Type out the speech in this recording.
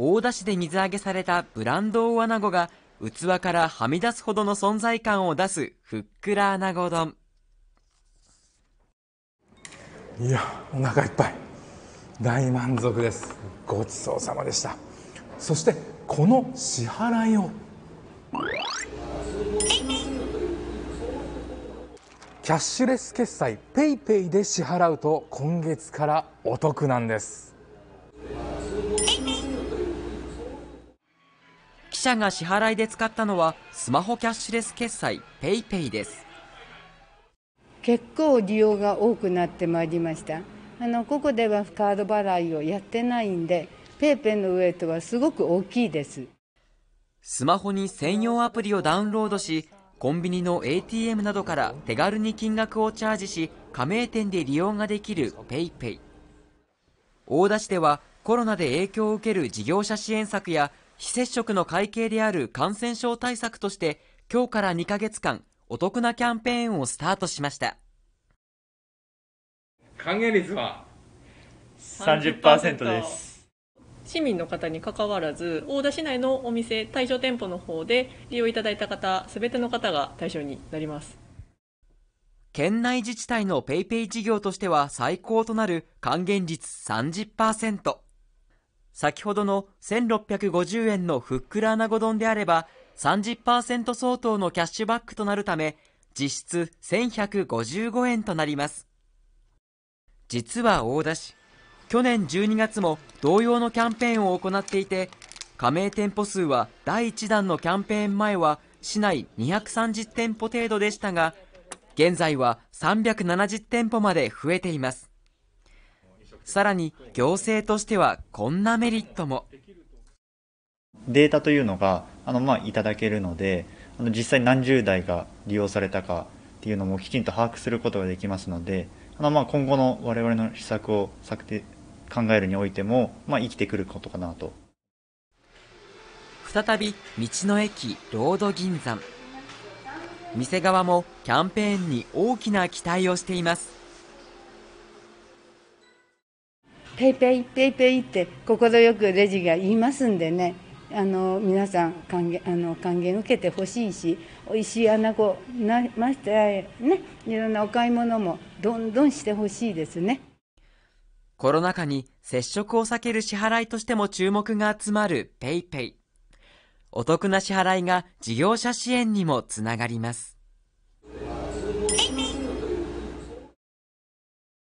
大田市で水揚げされたブランド大穴子が器からはみ出すほどの存在感を出すふっくら穴子丼いやお腹いっぱい大満足ですごちそうさまでしたそしてこの支払いをキャッシュレス決済 PayPay で支払うと今月からお得なんです記者が支払いで使ったのはスマホキャッシュレス決済 PayPay です結構利用が多くなってまいりましたあのここではカード払いをやってないんで PayPay のウエイトはすごく大きいですスマホに専用アプリをダウンロードしコンビニの ATM などから手軽に金額をチャージし加盟店で利用ができる PayPay 大田市ではコロナで影響を受ける事業者支援策や非接触の会計である感染症対策として今日から2ヶ月間お得なキャンペーンをスタートしました還元率は30%です市民の方にかかわらず大田市内のお店対象店舗の方で利用いただいた方すべての方が対象になります県内自治体のペイペイ事業としては最高となる還元率30%。先ほどの1650円のふっくら穴子丼であれば30%相当のキャッシュバックとなるため実質1155円となります実は大田市去年12月も同様のキャンペーンを行っていて加盟店舗数は第1弾のキャンペーン前は市内230店舗程度でしたが現在は370店舗まで増えていますさらに行政としてはこんなメリットも。データというのがあの、まあ、いただけるのであの実際何十台が利用されたかっていうのもきちんと把握することができますのであの、まあ、今後の我々の施策を策定考えるにおいても、まあ、生きてくることかなと再び道の駅ロード銀山店側もキャンペーンに大きな期待をしていますペイペイペイペイって快くレジが言いますんでねあの皆さん還元あの還元受けてほしいし美味しい穴子なましてねいろんなお買い物もどんどんしてほしいですねコロナ禍に接触を避ける支払いとしても注目が集まる PayPay お得な支払いが事業者支援にもつながります